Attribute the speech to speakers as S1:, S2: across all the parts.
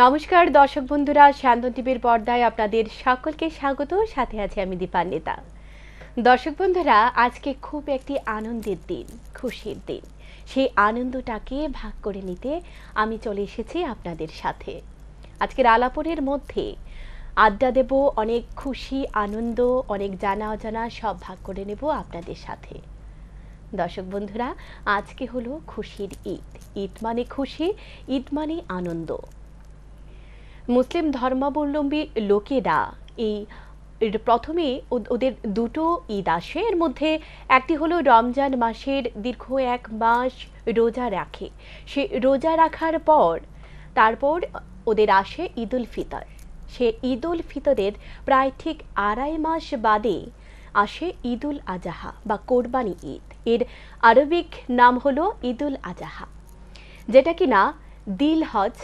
S1: নমস্কার দর্শক বন্ধুরা স্যান্দন টিভির পর্দায় আপনাদের সকলকে স্বাগত সাথে আছি আমি দীপান্বিতা দর্শক বন্ধুরা আজকে খুব একটি আনন্দের দিন খুশির দিন সেই আনন্দটাকে ভাগ করে নিতে আমি চলে এসেছি আপনাদের সাথে আজকের আলাপনের মধ্যে আড্ডা দেব অনেক খুশি আনন্দ অনেক জানা অজানা সব ভাগ করে নেব আপনাদের সাথে দর্শক বন্ধুরা আজকে হলো খুশির ঈদ ঈদ মানে খুশি ঈদ মানে আনন্দ মুসলিম ধর্মাবলম্বী লোকেরা এই প্রথমে ওদের দুটো ঈদ আসে এর মধ্যে একটি হলো রমজান মাসের দীর্ঘ এক মাস রোজা রাখে সে রোজা রাখার পর তারপর ওদের আসে ঈদুল ফিতর সে ঈদুল ফিতরের প্রায় ঠিক আড়াই মাস বাদে আসে ঈদুল আজাহা বা কোরবানি ঈদ এর আরবিক নাম হলো ঈদুল আজাহা যেটা কি না দিল হজ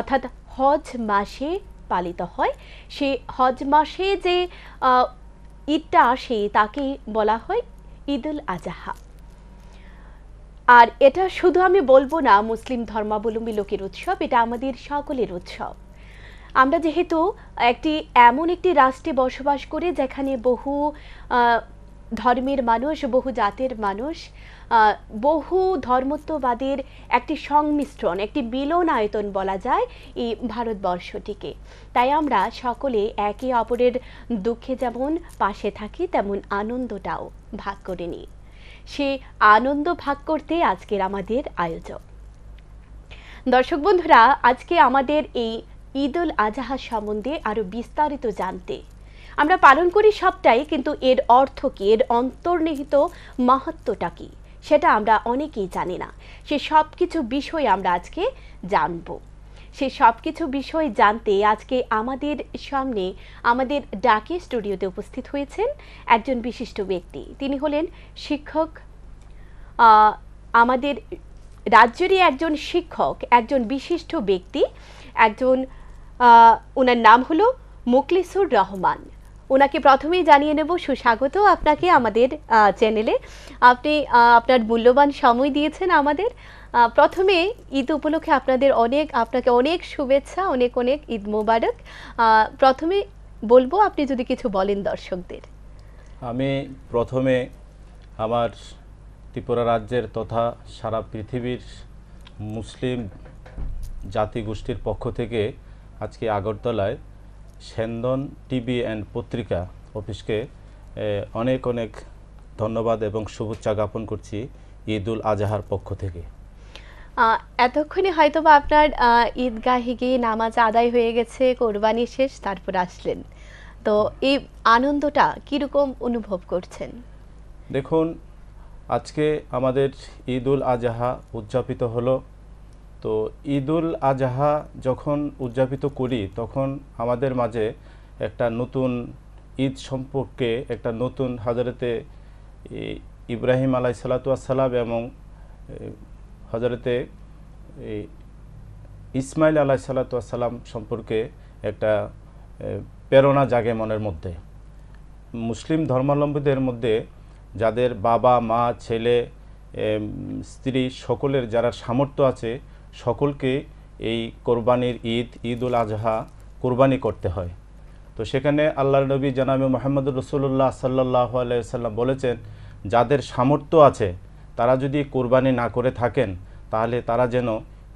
S1: অর্থাৎ হজ মাসে পালিত হয় সে হজ মাসে যে ঈদটা আসে তাকে বলা হয় ঈদুল আজাহা আর এটা শুধু আমি বলবো না মুসলিম ধর্মাবলম্বী লোকের উৎসব এটা আমাদের সকলের উৎসব আমরা যেহেতু একটি এমন একটি রাষ্ট্রে বসবাস করি যেখানে বহু ধর্মের মানুষ বহু জাতের মানুষ বহু ধর্মত্ববাদীর একটি সংমিশ্রণ একটি মিলনায়তন বলা যায় এই ভারতবর্ষটিকে তাই আমরা সকলে একে অপরের দুঃখে যেমন পাশে থাকি তেমন আনন্দটাও ভাগ করে নিই সে আনন্দ ভাগ করতে আজকের আমাদের আয়োজক দর্শক বন্ধুরা আজকে আমাদের এই ঈদ উল আজহা সম্বন্ধে আরও বিস্তারিত জানতে আমরা পালন করি সবটাই কিন্তু এর অর্থ কী এর অন্তর্নিহিত মাহাত্মটা কী সেটা আমরা অনেকেই জানি না সে সব কিছু বিষয় আমরা আজকে জানব সে সব কিছু বিষয় জানতে আজকে আমাদের সামনে আমাদের ডাকে স্টুডিওতে উপস্থিত হয়েছেন একজন বিশিষ্ট ব্যক্তি তিনি হলেন শিক্ষক আমাদের রাজ্যেরই একজন শিক্ষক একজন বিশিষ্ট ব্যক্তি একজন ওনার নাম হলো মুকলিসুর রহমান ওনাকে প্রথমেই জানিয়ে নেব সুস্বাগত আপনাকে আমাদের চ্যানেলে আপনি আপনার মূল্যবান সময় দিয়েছেন আমাদের প্রথমে ঈদ উপলক্ষে আপনাদের অনেক আপনাকে অনেক শুভেচ্ছা অনেক অনেক ঈদ মোবারক প্রথমে বলবো আপনি যদি কিছু বলেন দর্শকদের
S2: আমি প্রথমে আমার ত্রিপুরা রাজ্যের তথা সারা পৃথিবীর মুসলিম জাতিগোষ্ঠীর পক্ষ থেকে আজকে আগরতলায় সেন্দন টিভি অ্যান্ড পত্রিকা অফিসকে অনেক অনেক ধন্যবাদ এবং শুভেচ্ছা জ্ঞাপন করছি ঈদুল
S1: আজহার পক্ষ থেকে এতক্ষণে হয়তো বা আপনার ঈদগাহে গিয়ে নামাজ আদায় হয়ে গেছে কোরবানি শেষ তারপর আসলেন তো এই আনন্দটা কীরকম অনুভব করছেন
S2: দেখুন আজকে আমাদের ঈদ উল আজহা উদযাপিত হলো তো ঈদুল আজহা যখন উদযাপিত করি তখন আমাদের মাঝে একটা নতুন ঈদ সম্পর্কে একটা নতুন হাজারেতে ইব্রাহিম আলাই সালাতুয়াসাল্লাম এবং হজরতে ইসমাইল আলাহ সালাতাম সম্পর্কে একটা প্রেরণা জাগে মনের মধ্যে মুসলিম ধর্মাবলম্বীদের মধ্যে যাদের বাবা মা ছেলে স্ত্রী সকলের যারা সামর্থ্য আছে সকলকে এই কোরবানির ঈদ ঈদ উল আজহা কোরবানি করতে হয় তো সেখানে আল্লাহ নবী জানাবে মোহাম্মদ রসুল্লাহ সাল্লাহ আলাইসাল্লাম বলেছেন যাদের সামর্থ্য আছে তারা যদি কোরবানি না করে থাকেন তাহলে তারা যেন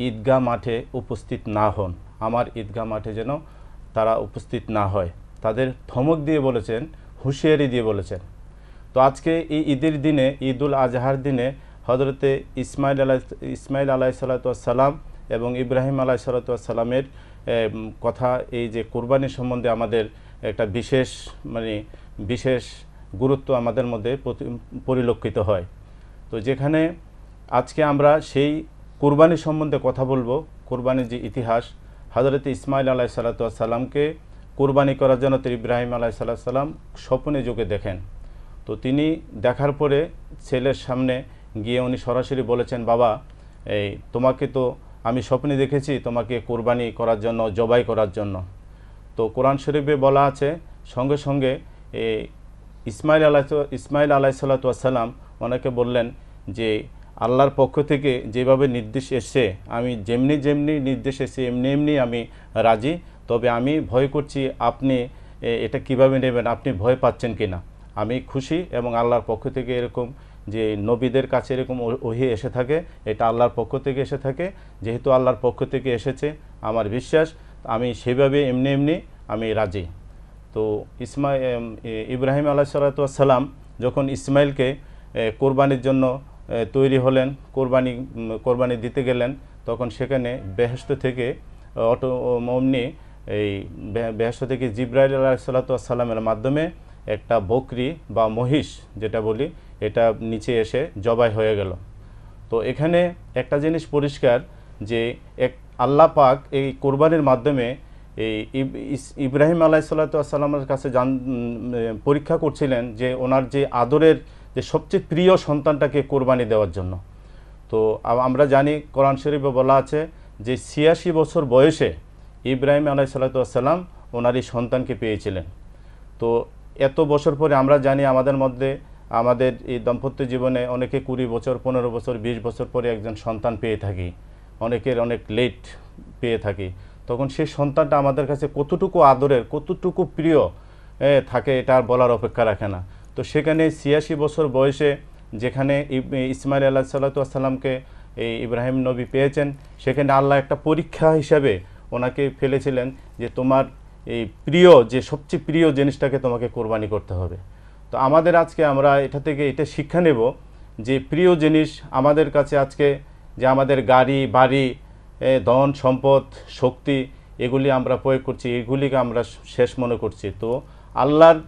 S2: ঈদগাহ মাঠে উপস্থিত না হন আমার ঈদগাহ মাঠে যেন তারা উপস্থিত না হয় তাদের ধমক দিয়ে বলেছেন হুঁশিয়ারি দিয়ে বলেছেন তো আজকে এই ঈদের দিনে ঈদুল আজহার দিনে হজরতে ইসমাইল আলাই ইসমাইল আলাই সালাতাম এবং ইব্রাহিম আলাই সালাতামের কথা এই যে কোরবানি সম্বন্ধে আমাদের একটা বিশেষ মানে বিশেষ গুরুত্ব আমাদের মধ্যে পরিলক্ষিত হয় তো যেখানে আজকে আমরা সেই কোরবানি সম্বন্ধে কথা বলবো কোরবানির যে ইতিহাস হজরত ইসমাইল আলাই সাল্লামকে কোরবানি করার জন্য তিনি ইব্রাহিম আলাই সাল্লাহ সাল্লাম স্বপ্নে যোগে দেখেন তো তিনি দেখার পরে ছেলের সামনে গিয়ে উনি সরাসরি বলেছেন বাবা এই তোমাকে তো আমি স্বপ্নে দেখেছি তোমাকে কোরবানি করার জন্য জবাই করার জন্য তো কোরআন শরীফে বলা আছে সঙ্গে সঙ্গে এই ইসমাইল আলাহ ইসমাইল আলাহিসাল্লাতুয়াসাল্লাম ওনাকে বললেন যে আল্লাহর পক্ষ থেকে যেভাবে নির্দেশ এসছে আমি যেমনি যেমনি নির্দেশ এসছে এমনি এমনি আমি রাজি তবে আমি ভয় করছি আপনি এটা কিভাবে নেবেন আপনি ভয় পাচ্ছেন কি না আমি খুশি এবং আল্লাহর পক্ষ থেকে এরকম যে নবীদের কাছে এরকম ওহি এসে থাকে এটা আল্লাহর পক্ষ থেকে এসে থাকে যেহেতু আল্লাহর পক্ষ থেকে এসেছে আমার বিশ্বাস আমি সেভাবে এমনি এমনি আমি রাজি তো ইসমা ইব্রাহিম আলাহ সালাতাম যখন ইসমাইলকে কোরবানির জন্য তৈরি হলেন কোরবানি কোরবানি দিতে গেলেন তখন সেখানে বেহস্ত থেকে অটো অমনি এই বেহস্ত থেকে জিব্রাইল আলাহ সালাতামের মাধ্যমে একটা বকরি বা মহিষ যেটা বলি এটা নিচে এসে জবাই হয়ে গেল তো এখানে একটা জিনিস পরিষ্কার যে এক আল্লাহ পাক এই কোরবানির মাধ্যমে এই ইব্রাহিম আলাইসাল্লাতামের কাছে জান পরীক্ষা করছিলেন যে ওনার যে আদরের যে সবচেয়ে প্রিয় সন্তানটাকে কোরবানি দেওয়ার জন্য তো আমরা জানি কোরআন শরীফে বলা আছে যে ছিয়াশি বছর বয়সে ইব্রাহিম আলাইসাল্লাতাম ওনার এই সন্তানকে পেয়েছিলেন তো এত বছর পরে আমরা জানি আমাদের মধ্যে আমাদের এই দম্পত্য জীবনে অনেকে কুড়ি বছর পনেরো বছর ২০ বছর পরে একজন সন্তান পেয়ে থাকি অনেকের অনেক লেট পেয়ে থাকি তখন সেই সন্তানটা আমাদের কাছে কতটুকু আদরের কতটুকু প্রিয় থাকে এটা আর বলার অপেক্ষা রাখে না তো সেখানে ছিয়াশি বছর বয়সে যেখানে ইসমাইল আল্লাহ সাল্লাতামকে এই ইব্রাহিম নবী পেয়েছেন সেখানে আল্লাহ একটা পরীক্ষা হিসাবে ওনাকে ফেলেছিলেন যে তোমার এই প্রিয় যে সবচেয়ে প্রিয় জিনিসটাকে তোমাকে কোরবানি করতে হবে তো আমাদের আজকে আমরা এটা থেকে এটা শিক্ষা নেব যে প্রিয় জিনিস আমাদের কাছে আজকে যে আমাদের গাড়ি বাড়ি ধন সম্পদ শক্তি এগুলি আমরা প্রয়োগ করছি এগুলিকে আমরা শেষ মনে করছি তো আল্লাহর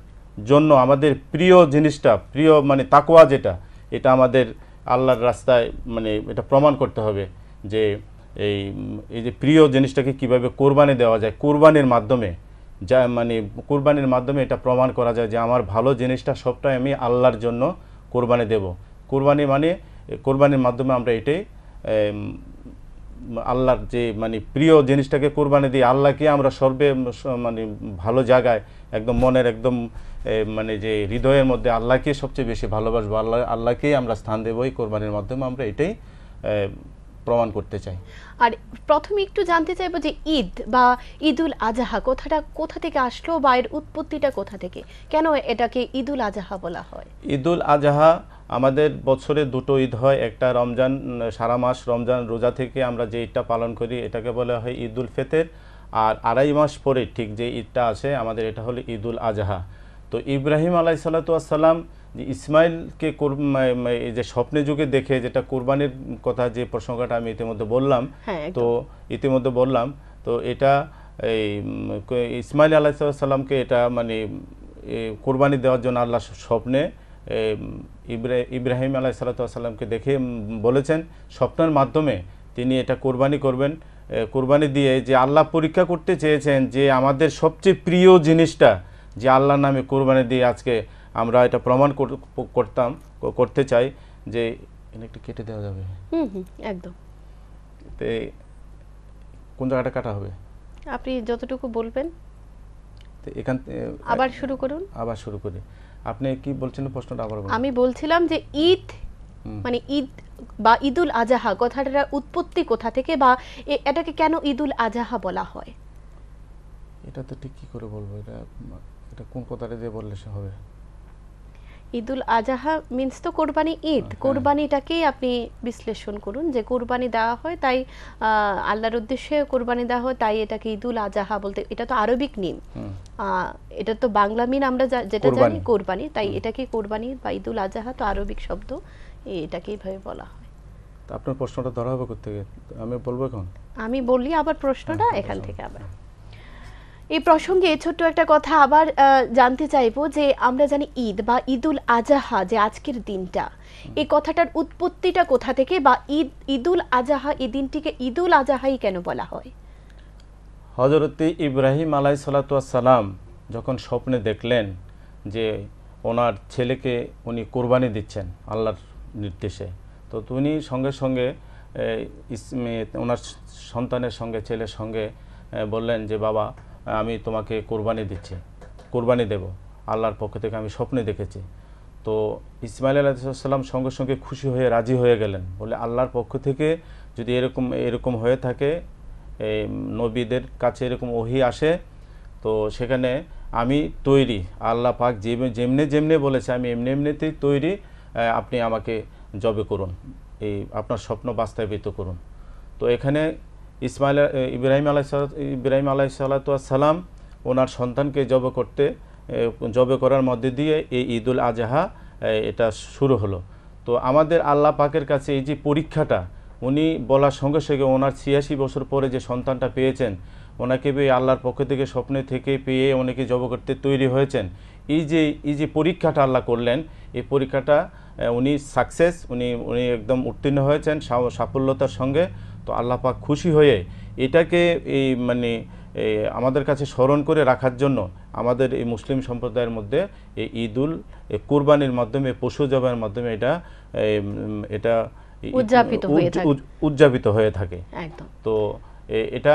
S2: জন্য আমাদের প্রিয় জিনিসটা প্রিয় মানে তাকোয়া যেটা এটা আমাদের আল্লাহর রাস্তায় মানে এটা প্রমাণ করতে হবে যে এই এই যে প্রিয় জিনিসটাকে কিভাবে কোরবানি দেওয়া যায় কোরবানির মাধ্যমে যা মানে কোরবানির মাধ্যমে এটা প্রমাণ করা যায় যে আমার ভালো জিনিসটা সবটাই আমি আল্লাহর জন্য কোরবানি দেব কোরবানি মানে কোরবানির মাধ্যমে আমরা এটাই আল্লাহর যে মানে প্রিয় জিনিসটাকে কোরবানি দিই আল্লাহকে আমরা সর্বে মানে ভালো জায়গায় একদম মনের একদম মানে যে হৃদয়ের মধ্যে আল্লাহকে সবচেয়ে বেশি ভালোবাসবো আল্লাহ আল্লাহকেই আমরা স্থান দেবো এই কোরবানির মাধ্যমে আমরা এটাই প্রমাণ করতে চাই
S1: আর প্রথমে একটু জানতে চাইবো যে ঈদ বা ঈদুল আজহা কথাটা কোথা থেকে আসলো বা এর উৎপত্তিটা কোথা থেকে কেন এটাকে ঈদুল আজহা বলা হয়
S2: ঈদুল আজহা আমাদের বছরে দুটো ঈদ হয় একটা রমজান সারা মাস রমজান রোজা থেকে আমরা যে ঈদটা পালন করি এটাকে বলা হয় ঈদুল ফেতের আর আড়াই মাস পরে ঠিক যে ঈদটা আছে আমাদের এটা হলো ঈদুল আজহা তো ইব্রাহিম আলাই সালাতাম যে ইসমাইলকে যে স্বপ্নে যুগে দেখে যেটা কোরবানির কথা যে প্রসঙ্গটা আমি ইতিমধ্যে বললাম হ্যাঁ, তো ইতিমধ্যে বললাম তো এটা এই ইসমাইল আলাইসাল্লামকে এটা মানে কোরবানি দেওয়ার জন্য আল্লাহ স্বপ্নে ইব্রাহিম আলাহ সাল্লাতামকে দেখে বলেছেন স্বপ্নের মাধ্যমে তিনি এটা কোরবানি করবেন কোরবানি দিয়ে যে আল্লাহ পরীক্ষা করতে চেয়েছেন যে আমাদের সবচেয়ে প্রিয় জিনিসটা যে আল্লাহর নামে কোরবানি দিয়ে আজকে আমরা এটা প্রমাণ করতাম করতে চাই যে একটু কেটে দেওয়া যাবে একদম তে কোন জায়গাটা কাটা হবে
S1: আপনি যতটুকু বলবেন
S2: এখান আবার শুরু করুন আবার শুরু করি আপনি কি বলছেন প্রশ্নটা আবার
S1: আমি বলছিলাম যে ঈদ মানে ঈদ বা ঈদুল আজাহা কথাটার উৎপত্তি কোথা থেকে বা এটাকে কেন ঈদুল আজাহা বলা হয়
S2: এটা তো ঠিক কি করে বলবো এটা এটা কোন কথাটা দিয়ে বললে সে হবে
S1: ঈদুল আজাহা মিনস তো কোরবানি ঈদ হ্যাঁ। কোরবানিটাকেই আপনি বিশ্লেষণ করুন যে কোরবানি দেওয়া হয় তাই আল্লাহর উদ্দেশ্যে কোরবানি দেওয়া হয় তাই এটাকে ঈদুল আজাহা বলতে এটা তো আরবিক নিম এটা তো বাংলা মিন আমরা যেটা জানি কোরবানি তাই এটাকে কোরবানি বা ঈদুল আজাহা তো আরবিক শব্দ এটাকে এইভাবে বলা হয়
S2: আপনার প্রশ্নটা ধরা হবে কোথেকে আমি বলবো এখন
S1: আমি বলি আবার প্রশ্নটা হ্যাঁ, এখান থেকে আবার এই প্রসঙ্গে ছোট্ট একটা কথা আবার জানতে চাইবো যে আমরা জানি ঈদ বা ঈদুল আজাহা যে আজকের দিনটা এই কথাটার উৎপত্তিটা কোথা থেকে বা ঈদ ঈদুল আজাহা এই দিনটিকে ঈদুল আজাহাই কেন বলা হয়
S2: হজরত ইব্রাহিম আলাই সালাম যখন স্বপ্নে দেখলেন যে ওনার ছেলেকে উনি কোরবানি দিচ্ছেন আল্লাহর নির্দেশে তো তিনি সঙ্গে সঙ্গে ওনার সন্তানের সঙ্গে ছেলের সঙ্গে বললেন যে বাবা আমি তোমাকে কোরবানি দিচ্ছি কোরবানি দেব আল্লাহর পক্ষ থেকে আমি স্বপ্নে দেখেছি তো ইসমাইল আলাইসাল্লাম সঙ্গে সঙ্গে খুশি হয়ে রাজি হয়ে গেলেন বলে আল্লাহর পক্ষ থেকে যদি এরকম এরকম হয়ে থাকে এই নবীদের কাছে এরকম ওহি আসে তো সেখানে আমি তৈরি আল্লাহ পাক যেমনে যেমনে বলেছে আমি এমনি এমনিতেই তৈরি আপনি আমাকে জবে করুন এই আপনার স্বপ্ন বাস্তবায়িত করুন তো এখানে ইসমাইল ইব্রাহিম আলাহ ইব্রাহিম আলাহ সালাম ওনার সন্তানকে জব করতে জবে করার মধ্যে দিয়ে এই ঈদুল আজহা এটা শুরু হলো তো আমাদের আল্লাহ পাকের কাছে এই যে পরীক্ষাটা উনি বলার সঙ্গে সঙ্গে ওনার ছিয়াশি বছর পরে যে সন্তানটা পেয়েছেন ওনাকে পেয়ে আল্লাহর পক্ষ থেকে স্বপ্নে থেকে পেয়ে অনেকে জব করতে তৈরি হয়েছেন এই যে এই যে পরীক্ষাটা আল্লাহ করলেন এই পরীক্ষাটা উনি সাকসেস উনি উনি একদম উত্তীর্ণ হয়েছেন সাফল্যতার সঙ্গে তো আল্লাহ পাক খুশি হয়ে এটাকে এই মানে আমাদের কাছে স্মরণ করে রাখার জন্য আমাদের এই মুসলিম সম্প্রদায়ের মধ্যে এই ঈদুল কুরবানির মাধ্যমে পশু জবাইয়ের মাধ্যমে এটা এটা উদযাপিত হয়ে থাকে উদযাপিত হয়ে থাকে একদম তো এটা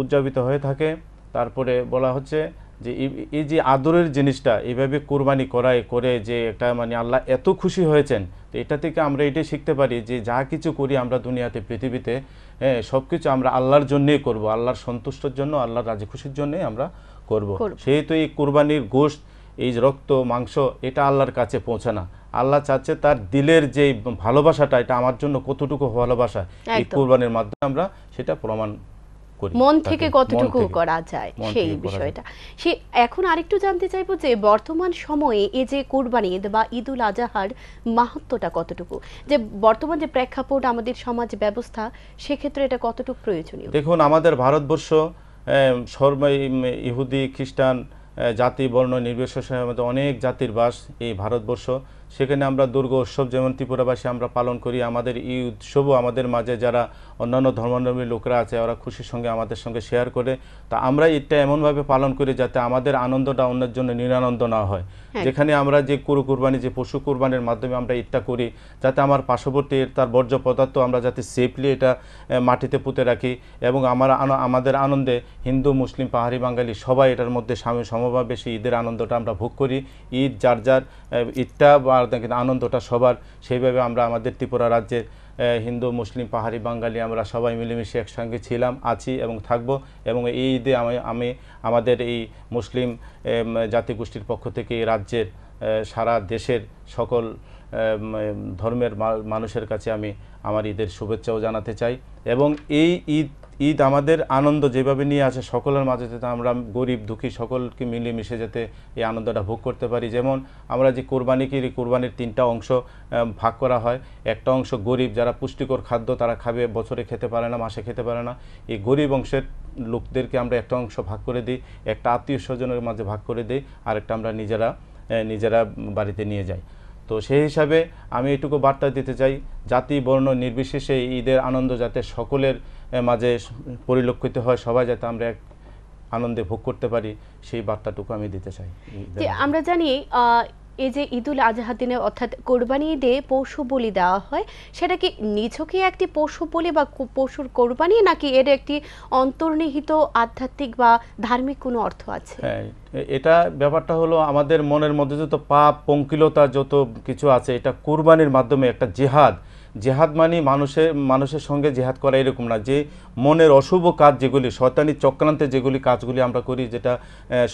S2: উদযাপিত হয়ে থাকে তারপরে বলা হচ্ছে যে এই যে আদরের জিনিসটা এইভাবে কোরবানি করায় করে যে একটা মানে আল্লাহ এত খুশি হয়েছেন তো এটা থেকে আমরা এটাই শিখতে পারি যে যা কিছু করি আমরা দুনিয়াতে পৃথিবীতে সব কিছু আমরা আল্লাহর জন্যেই করব আল্লাহর সন্তুষ্টর জন্য আল্লাহর রাজি খুশির জন্যই আমরা করব সেহেতু এই কোরবানির গোষ্ঠ এই রক্ত মাংস এটা আল্লাহর কাছে পৌঁছে না আল্লাহ চাচ্ছে তার দিলের যে ভালোবাসাটা এটা আমার জন্য কতটুকু ভালোবাসা এই কোরবানির মাধ্যমে আমরা সেটা প্রমাণ করি মন থেকে কতটুকু করা যায় সেই বিষয়টা
S1: সে এখন আরেকটু জানতে চাইবো যে বর্তমান সময়ে এই যে কুরবানি ঈদ বা ঈদুল আজাহার মাহাত্মটা কতটুকু যে বর্তমান যে প্রেক্ষাপট আমাদের সমাজ ব্যবস্থা সেক্ষেত্রে এটা কতটুকু প্রয়োজনীয়
S2: দেখুন আমাদের ভারতবর্ষ সর্ব ইহুদি খ্রিস্টান জাতি বর্ণ নির্বিশেষে অনেক জাতির বাস এই ভারতবর্ষ সেখানে আমরা দুর্গ উৎসব যেমন ত্রিপুরাবাসী আমরা পালন করি আমাদের এই উৎসবও আমাদের মাঝে যারা অন্যান্য ধর্মাবলম্বী লোকরা আছে ওরা খুশির সঙ্গে আমাদের সঙ্গে শেয়ার করে তা আমরা এটা এমনভাবে পালন করি যাতে আমাদের আনন্দটা অন্যের জন্য নিরানন্দ না হয়
S1: হ্যাঁ। যেখানে
S2: আমরা যে কুরু কুরবানি যে পশু কুরবানির মাধ্যমে আমরা ঈদটা করি যাতে আমার পার্শ্ববর্তী তার বর্জ্য পদার্থ আমরা যাতে সেফলি এটা মাটিতে পুঁতে রাখি এবং আমার আমাদের আনন্দে হিন্দু মুসলিম পাহাড়ি বাঙালি সবাই এটার মধ্যে সমভাবে সেই ঈদের আনন্দটা আমরা ভোগ করি ঈদ যার যার ঈদটা বা কিন্তু আনন্দটা সবার সেইভাবে আমরা আমাদের ত্রিপুরা রাজ্যের হিন্দু মুসলিম পাহাড়ি বাঙালি আমরা সবাই মিলেমিশে একসঙ্গে ছিলাম আছি এবং থাকব এবং এই ঈদে আমি আমি আমাদের এই মুসলিম জাতিগোষ্ঠীর পক্ষ থেকে এই রাজ্যের সারা দেশের সকল ধর্মের মানুষের কাছে আমি আমার ঈদের শুভেচ্ছাও জানাতে চাই এবং এই ঈদ ঈদ আমাদের আনন্দ যেভাবে নিয়ে আসে সকলের মাঝে যাতে আমরা গরিব দুঃখী সকলকে মিলেমিশে যেতে এই আনন্দটা ভোগ করতে পারি যেমন আমরা যে কোরবানিকে এই কোরবানির তিনটা অংশ ভাগ করা হয় একটা অংশ গরিব যারা পুষ্টিকর খাদ্য তারা খাবে বছরে খেতে পারে না মাসে খেতে পারে না এই গরিব অংশের লোকদেরকে আমরা একটা অংশ ভাগ করে দিই একটা আত্মীয় স্বজনের মাঝে ভাগ করে দিই আরেকটা আমরা নিজেরা নিজেরা বাড়িতে নিয়ে যাই তো সেই হিসাবে আমি এটুকু বার্তা দিতে চাই জাতি বর্ণ নির্বিশেষে ঈদের আনন্দ যাতে সকলের মাঝে পরিলক্ষিত হয় সবাই যাতে আমরা এক আনন্দে ভোগ করতে পারি সেই বার্তাটুকু আমি দিতে চাই
S1: আমরা জানি এই যে ঈদুল আজহা দিনে অর্থাৎ কোরবানি ঈদে পশু বলি দেওয়া হয় সেটা কি নিছকই একটি পশু বলি বা পশুর কোরবানি নাকি এর একটি অন্তর্নিহিত আধ্যাত্মিক বা ধার্মিক কোনো অর্থ আছে
S2: হ্যাঁ, এটা ব্যাপারটা হলো আমাদের মনের মধ্যে যত পাপ পঙ্কিলতা যত কিছু আছে এটা কোরবানির মাধ্যমে একটা জেহাদ জেহাদ মানে মানুষের মানুষের সঙ্গে জেহাদ করা এরকম না যে মনের অশুভ কাজ যেগুলি শয়তানি চক্রান্তে যেগুলি কাজগুলি আমরা করি যেটা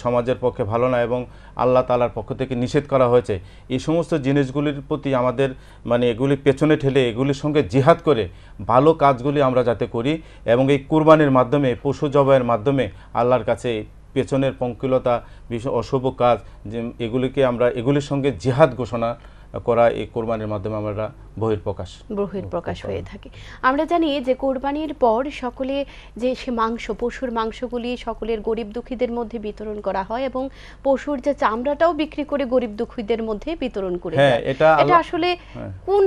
S2: সমাজের পক্ষে ভালো না এবং আল্লাহ তালার পক্ষ থেকে নিষেধ করা হয়েছে এই সমস্ত জিনিসগুলির প্রতি আমাদের মানে এগুলি পেছনে ঠেলে এগুলির সঙ্গে জিহাদ করে ভালো কাজগুলি আমরা যাতে করি এবং এই কুরবানির মাধ্যমে পশু জবাইয়ের মাধ্যমে আল্লাহর কাছে পেছনের পঙ্কিলতা অশুভ কাজ এগুলিকে আমরা এগুলির সঙ্গে জিহাদ ঘোষণা করা এই কোরবানির মাধ্যমে আমরা বহির্প্রকাশ
S1: বহির্প্রকাশ হয়ে থাকে আমরা জানি যে কোরবানির পর সকলে যে সে মাংস পশুর মাংসগুলি সকলের গরিব দুঃখীদের মধ্যে বিতরণ করা হয় এবং পশুর যে চামড়াটাও বিক্রি করে গরিব দুঃখীদের মধ্যে বিতরণ করে হ্যাঁ, এটা আসলে হ্যাঁ। কোন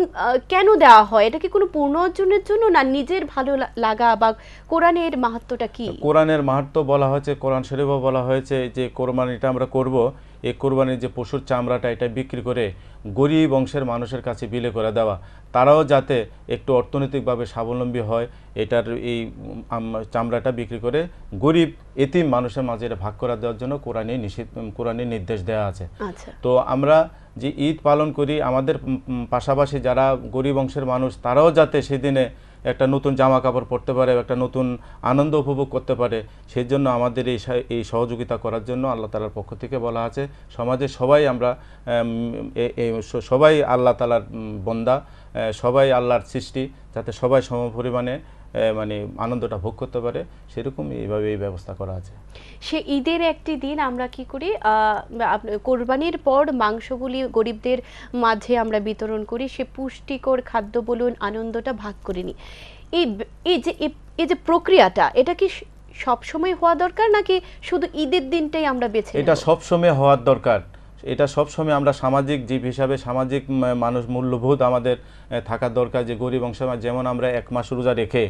S1: কেন দেওয়া হয় এটা কি কোনো পূর্ণ অর্জনের জন্য না নিজের ভালো লাগা বা কোরআনের মাহাত্মটা কি
S2: কোরআনের মাহাত্ম বলা হয়েছে কোরআন শরীফও বলা হয়েছে যে কোরবানিটা আমরা করব এই কোরবানির যে পশুর চামড়াটা এটা বিক্রি করে গরিব অংশের মানুষের কাছে বিলে করে দেওয়া তারাও যাতে একটু অর্থনৈতিকভাবে স্বাবলম্বী হয় এটার এই চামড়াটা বিক্রি করে গরিব এতিম মানুষের মাঝে এটা ভাগ করে দেওয়ার জন্য কোরআনে নিষেধ কোরআনে নির্দেশ দেওয়া আছে আচ্ছা। তো আমরা যে ঈদ পালন করি আমাদের পাশাপাশি যারা গরিব অংশের মানুষ তারাও যাতে সেদিনে একটা নতুন জামা কাপড় পরতে পারে একটা নতুন আনন্দ উপভোগ করতে পারে সেই জন্য আমাদের এই এই সহযোগিতা করার জন্য আল্লাহ তালার পক্ষ থেকে বলা আছে সমাজে সবাই আমরা সবাই আল্লাহ তালার বন্দা সবাই আল্লাহর সৃষ্টি যাতে সবাই সমপরিমাণে মানে আনন্দটা ভোগ করতে পারে সেরকম এইভাবে এই ব্যবস্থা করা আছে
S1: সে ঈদের একটি দিন আমরা কি করি কোরবানির পর মাংসগুলি গরিবদের মাঝে আমরা বিতরণ করি সে পুষ্টিকর খাদ্য বলুন আনন্দটা ভাগ করে নিই এই এই যে এই যে প্রক্রিয়াটা এটা কি সবসময় হওয়া দরকার নাকি শুধু ঈদের দিনটাই আমরা বেছে এটা
S2: সবসময় হওয়ার দরকার এটা সবসময় আমরা সামাজিক জীব হিসাবে সামাজিক মানুষ মূল্যবোধ আমাদের থাকার দরকার যে গরিব অংশ যেমন আমরা এক মাস রোজা রেখে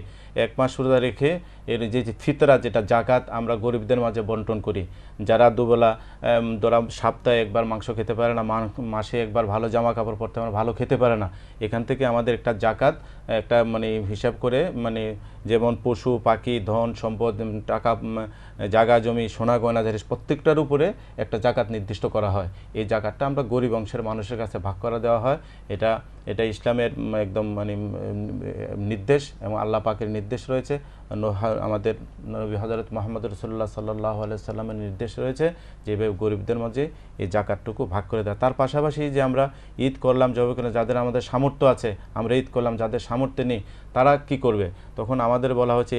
S2: এক মাস রোজা রেখে এর যে ফিতরা যেটা জাকাত আমরা গরিবদের মাঝে বন্টন করি যারা দুবেলা ধরা সপ্তাহে একবার মাংস খেতে পারে না মাসে একবার ভালো জামা কাপড় পরতে পারে ভালো খেতে পারে না এখান থেকে আমাদের একটা জাকাত একটা মানে হিসাব করে মানে যেমন পশু পাখি ধন সম্পদ টাকা জাগা জমি সোনা গয়না জিনিস প্রত্যেকটার উপরে একটা জাকাত নির্দিষ্ট করা হয় এই জাকাতটা আমরা গরিব অংশের মানুষের কাছে ভাগ করা দেওয়া হয় এটা এটা ইসলামের একদম মানে নির্দেশ এবং আল্লাহ পাকের নির্দেশ রয়েছে আমাদের নবী হজরত মোহাম্মদ রসুল্লাহ সাল্লাহ সাল্লামের নির্দেশ রয়েছে যে গরিবদের মাঝে এই জাকাতটুকু ভাগ করে দেয় তার পাশাপাশি যে আমরা ঈদ করলাম জবে কিনা যাদের আমাদের সামর্থ্য আছে আমরা ঈদ করলাম যাদের সামর্থ্য নেই তারা কি করবে তখন আমাদের বলা হচ্ছে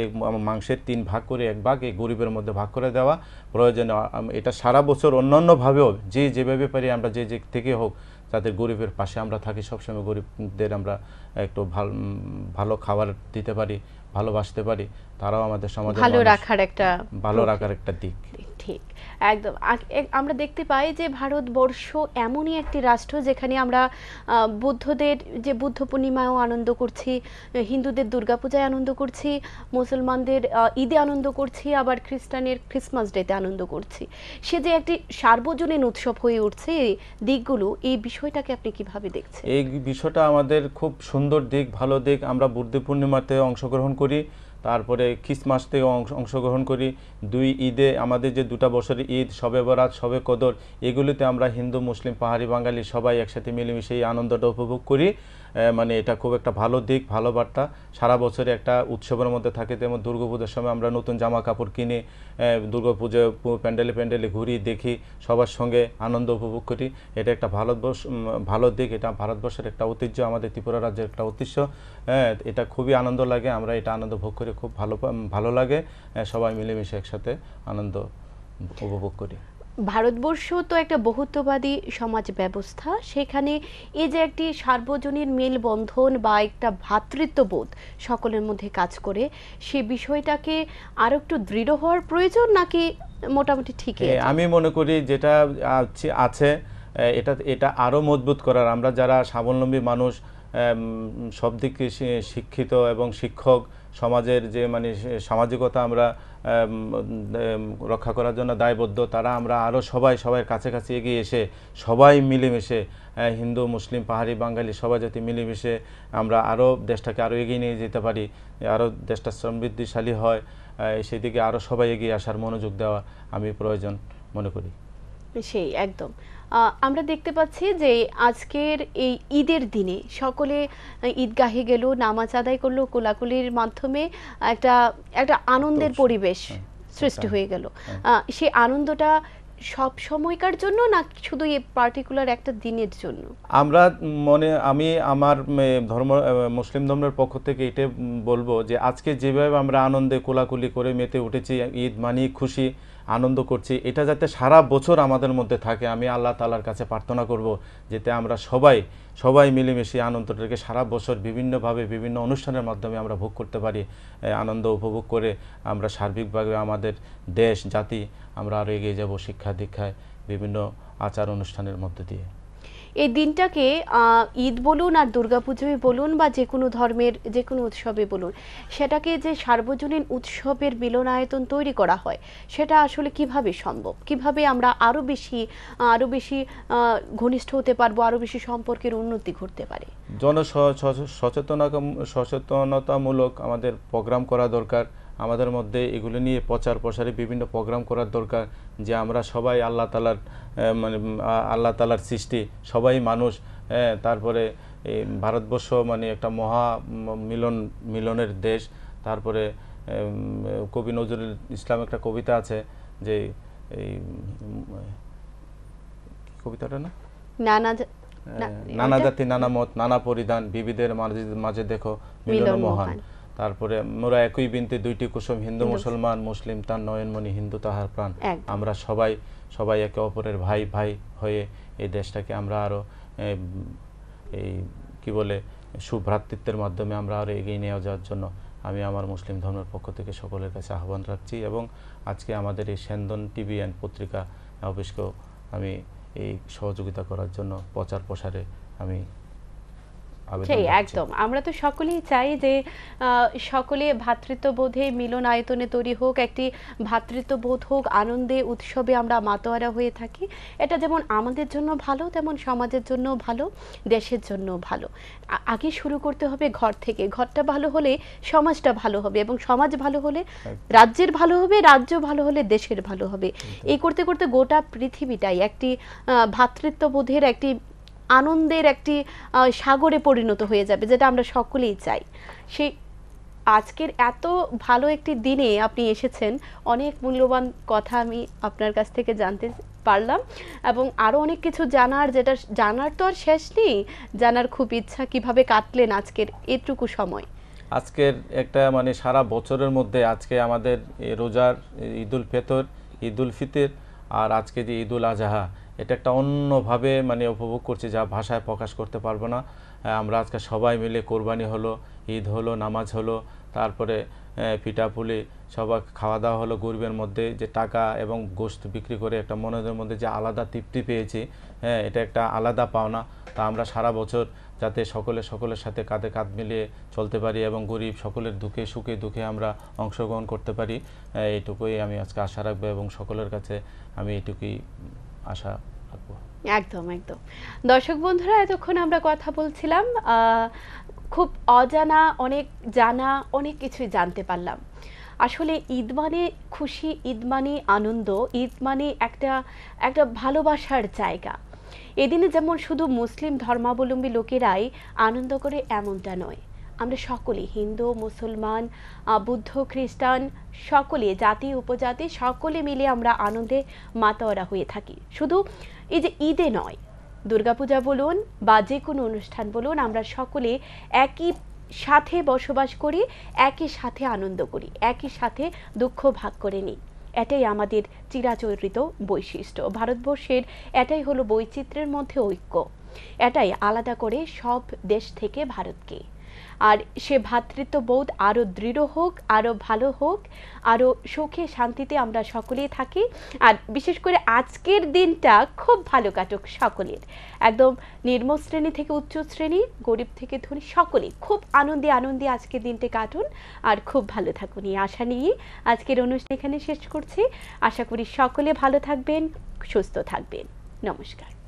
S2: মাংসের তিন ভাগ করে এক ভাগ এই গরিবের মধ্যে ভাগ করে দেওয়া প্রয়োজনে এটা সারা বছর অন্যান্যভাবেও যে যেভাবে পারি আমরা যে যে থেকে হোক তাদের গরিবের পাশে আমরা থাকি সবসময় গরিবদের আমরা একটু ভালো ভালো খাবার দিতে পারি ভালোবাসতে পারি তারাও আমাদের সমাজে ভালো রাখার
S1: একটা ভালো
S2: রাখার একটা দিক
S1: ঠিক একদম আমরা দেখতে পাই যে ভারতবর্ষ এমনই একটি রাষ্ট্র যেখানে আমরা বুদ্ধদের যে বুদ্ধ পূর্ণিমায়ও আনন্দ করছি হিন্দুদের দুর্গাপূজায় আনন্দ করছি মুসলমানদের ঈদে আনন্দ করছি আবার খ্রিস্টানের ক্রিসমাস ডেতে আনন্দ করছি সে যে একটি সার্বজনীন উৎসব হয়ে উঠছে এই দিকগুলো এই বিষয়টাকে আপনি কিভাবে দেখছেন
S2: এই বিষয়টা আমাদের খুব সুন্দর দিক ভালো দিক আমরা বুদ্ধ পূর্ণিমাতে অংশগ্রহণ করি তারপরে খ্রিসমাস থেকে অংশগ্রহণ করি দুই ঈদে আমাদের যে দুটা বছরের ঈদ সবে বরাত সবে কদর এগুলিতে আমরা হিন্দু মুসলিম পাহাড়ি বাঙালি সবাই একসাথে মিলেমিশে এই আনন্দটা উপভোগ করি মানে এটা খুব একটা ভালো দিক ভালো বার্তা সারা বছরে একটা উৎসবের মধ্যে থাকে যেমন দুর্গাপুজোর সময় আমরা নতুন জামা কাপড় কিনে দুর্গাপুজো প্যান্ডেলে প্যান্ডেলে ঘুরি দেখি সবার সঙ্গে আনন্দ উপভোগ করি এটা একটা ভারতবর্ষ ভালো দিক এটা ভারতবর্ষের একটা ঐতিহ্য আমাদের ত্রিপুরা রাজ্যের একটা ঐতিহ্য হ্যাঁ, এটা খুবই আনন্দ লাগে আমরা এটা আনন্দ ভোগ করে খুব ভালো ভালো লাগে হ্যাঁ, সবাই মিলেমিশে একসাথে আনন্দ উপভোগ করি
S1: ভারতবর্ষ তো একটা বহুত্ববাদী সমাজ ব্যবস্থা সেখানে এই যে একটি সার্বজনীন মেলবন্ধন বা একটা ভ্রাতৃত্ববোধ সকলের মধ্যে কাজ করে সে বিষয়টাকে আরো একটু দৃঢ় হওয়ার প্রয়োজন নাকি মোটামুটি ঠিকই
S2: আমি মনে করি যেটা আছে এটা এটা আরও মজবুত করার আমরা যারা স্বাবলম্বী মানুষ সব দিকে শিক্ষিত এবং শিক্ষক সমাজের যে মানে সামাজিকতা আমরা রক্ষা করার জন্য দায়বদ্ধ তারা আমরা আরও সবাই সবাই কাছাকাছি এগিয়ে এসে সবাই মিলেমিশে হিন্দু মুসলিম পাহাড়ি বাঙালি সবাই যাতে মিলেমিশে আমরা আরও দেশটাকে আরও এগিয়ে নিয়ে যেতে পারি আরও দেশটা সমৃদ্ধিশালী হয় সেদিকে আরও সবাই এগিয়ে আসার মনোযোগ দেওয়া আমি প্রয়োজন মনে করি
S1: সেই একদম আমরা দেখতে পাচ্ছি যে আজকের এই ঈদের দিনে সকলে ঈদগাহে গেল নামাজ আদায় করলো কোলাকুলির মাধ্যমে একটা একটা আনন্দের পরিবেশ হ্যাঁ, সৃষ্টি হ্যাঁ, হয়ে গেল হ্যাঁ। সে আনন্দটা সব সময়কার জন্য না শুধু এই পার্টিকুলার একটা দিনের জন্য
S2: আমরা মনে আমি আমার ধর্ম মুসলিম ধর্মের পক্ষ থেকে এটা বলবো যে আজকে যেভাবে আমরা আনন্দে কোলাকুলি করে মেতে উঠেছি ঈদ মানি খুশি আনন্দ করছি এটা যাতে সারা বছর আমাদের মধ্যে থাকে আমি আল্লাহ তালার কাছে প্রার্থনা করব যাতে আমরা সবাই সবাই মিলেমিশে আনন্দটাকে সারা বছর বিভিন্নভাবে বিভিন্ন অনুষ্ঠানের মাধ্যমে আমরা ভোগ করতে পারি আনন্দ উপভোগ করে আমরা সার্বিকভাবে আমাদের দেশ জাতি আমরা আরও এগিয়ে যাব শিক্ষা দীক্ষায় বিভিন্ন আচার অনুষ্ঠানের মধ্যে দিয়ে
S1: এই দিনটাকে ঈদ বলুন আর দুর্গাপুজোয় বলুন বা যে কোনো ধর্মের যে কোনো উৎসবে বলুন সেটাকে যে সার্বজনীন উৎসবের মিলনায়তন তৈরি করা হয় সেটা আসলে কিভাবে সম্ভব কিভাবে আমরা আরও বেশি আরও বেশি ঘনিষ্ঠ হতে পারবো আরও বেশি সম্পর্কের উন্নতি ঘটতে পারে
S2: জন সচেতনতা সচেতনতামূলক আমাদের প্রোগ্রাম করা দরকার আমাদের মধ্যে এগুলো নিয়ে প্রচার প্রসারে বিভিন্ন প্রোগ্রাম করার দরকার যে আমরা সবাই আল্লাহ তালার মানে আল্লাহ তালার সৃষ্টি সবাই মানুষ তারপরে ভারতবর্ষ মানে একটা মহা মিলন মিলনের দেশ তারপরে কবি নজরুল ইসলাম একটা কবিতা আছে যে এই কবিতাটা না
S1: নানা নানা জাতি
S2: নানা মত নানা পরিধান বিবিধের মাঝে দেখো
S1: মিলন মহান
S2: তারপরে মোরা একই বিনতে দুইটি কুসুম হিন্দু মুসলমান মুসলিম তার নয়নমণি হিন্দু তাহার প্রাণ আমরা সবাই সবাই একে অপরের ভাই ভাই হয়ে এই দেশটাকে আমরা আরও এই কি বলে সুভ্রাতৃত্বের মাধ্যমে আমরা আরও এগিয়ে নিয়ে যাওয়ার জন্য আমি আমার মুসলিম ধর্মের পক্ষ থেকে সকলের কাছে আহ্বান রাখছি এবং আজকে আমাদের এই সেন্দন টিভি অ্যান্ড পত্রিকা অফিসকেও আমি এই সহযোগিতা করার জন্য প্রচার প্রসারে আমি সেই একদম
S1: আমরা তো সকলেই চাই যে সকলে ভ্রাতৃত্ববোধে মিলন আয়তনে তৈরি হোক একটি ভ্রাতৃত্ববোধ হোক আনন্দে উৎসবে আমরা মাতোয়ারা হয়ে থাকি এটা যেমন আমাদের জন্য ভালো তেমন সমাজের জন্য ভালো দেশের জন্য ভালো আগে শুরু করতে হবে ঘর থেকে ঘরটা ভালো হলে সমাজটা ভালো হবে এবং সমাজ ভালো হলে রাজ্যের ভালো হবে রাজ্য ভালো হলে দেশের ভালো হবে এই করতে করতে গোটা পৃথিবীটাই একটি ভ্রাতৃত্ববোধের একটি আনন্দের একটি সাগরে পরিণত হয়ে যাবে যেটা আমরা সকলেই চাই সেই আজকের এত ভালো একটি দিনে আপনি এসেছেন অনেক মূল্যবান কথা আমি আপনার কাছ থেকে জানতে পারলাম এবং আরও অনেক কিছু জানার যেটা জানার তো আর শেষ নেই জানার খুব ইচ্ছা কিভাবে কাটলেন আজকের এটুকু সময়
S2: আজকের একটা মানে সারা বছরের মধ্যে আজকে আমাদের রোজার ঈদুল ফেতর ঈদুল ফিতর আর আজকে যে ঈদুল আজহা এটা একটা অন্যভাবে মানে উপভোগ করছি যা ভাষায় প্রকাশ করতে পারবো না আমরা আজকে সবাই মিলে কোরবানি হলো ঈদ হলো নামাজ হলো তারপরে পিঠাপুলি সবাই খাওয়া দাওয়া হলো গরিবের মধ্যে যে টাকা এবং গোস্ত বিক্রি করে একটা মনোদের মধ্যে যে আলাদা তৃপ্তি পেয়েছি হ্যাঁ এটা একটা আলাদা পাওনা তা আমরা সারা বছর যাতে সকলে সকলের সাথে কাঁধে কাঁধ মিলিয়ে চলতে পারি এবং গরিব সকলের দুঃখে সুখে দুঃখে আমরা অংশগ্রহণ করতে পারি এইটুকুই আমি আজকে আশা রাখবো এবং সকলের কাছে আমি এটুকুই আশা রাখবো
S1: একদম একদম দর্শক বন্ধুরা এতক্ষণ আমরা কথা বলছিলাম খুব অজানা অনেক জানা অনেক কিছুই জানতে পারলাম আসলে ঈদ মানে খুশি ঈদ মানে আনন্দ ঈদ মানে একটা একটা ভালোবাসার জায়গা এদিনে যেমন শুধু মুসলিম ধর্মাবলম্বী লোকেরাই আনন্দ করে এমনটা নয় আমরা সকলে হিন্দু মুসলমান বুদ্ধ খ্রিস্টান সকলে জাতি উপজাতি সকলে মিলে আমরা আনন্দে মাতোয়ারা হয়ে থাকি শুধু এই যে ঈদে নয় দুর্গাপূজা বলুন বা যে কোনো অনুষ্ঠান বলুন আমরা সকলে একই সাথে বসবাস করি একই সাথে আনন্দ করি একই সাথে দুঃখ ভাগ করে নিই এটাই আমাদের চিরাচরিত বৈশিষ্ট্য ভারতবর্ষের এটাই হলো বৈচিত্র্যের মধ্যে ঐক্য এটাই আলাদা করে সব দেশ থেকে ভারতকে আর সে ভ্রাতৃত্ববোধ আরও দৃঢ় হোক আরও ভালো হোক আরও সুখে শান্তিতে আমরা সকলেই থাকি আর বিশেষ করে আজকের দিনটা খুব ভালো কাটুক সকলের একদম নির্ম শ্রেণী থেকে উচ্চ শ্রেণী গরিব থেকে ধনী সকলে খুব আনন্দে আনন্দে আজকের দিনটি কাটুন আর খুব ভালো থাকুন এই আশা নিয়ে আজকের অনুষ্ঠান এখানে শেষ করছি আশা করি সকলে ভালো থাকবেন সুস্থ থাকবেন নমস্কার